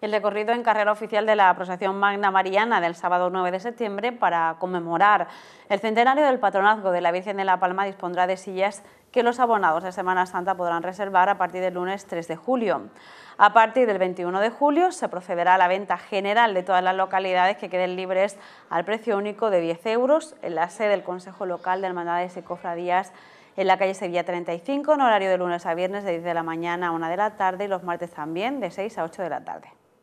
El recorrido en carrera oficial de la procesión Magna Mariana del sábado 9 de septiembre para conmemorar el centenario del patronazgo de la Virgen de la Palma dispondrá de sillas que los abonados de Semana Santa podrán reservar a partir del lunes 3 de julio. A partir del 21 de julio se procederá a la venta general de todas las localidades que queden libres al precio único de 10 euros en la sede del Consejo Local de Hermandades y Cofradías en la calle Sevilla 35 en horario de lunes a viernes de 10 de la mañana a 1 de la tarde y los martes también de 6 a 8 de la tarde.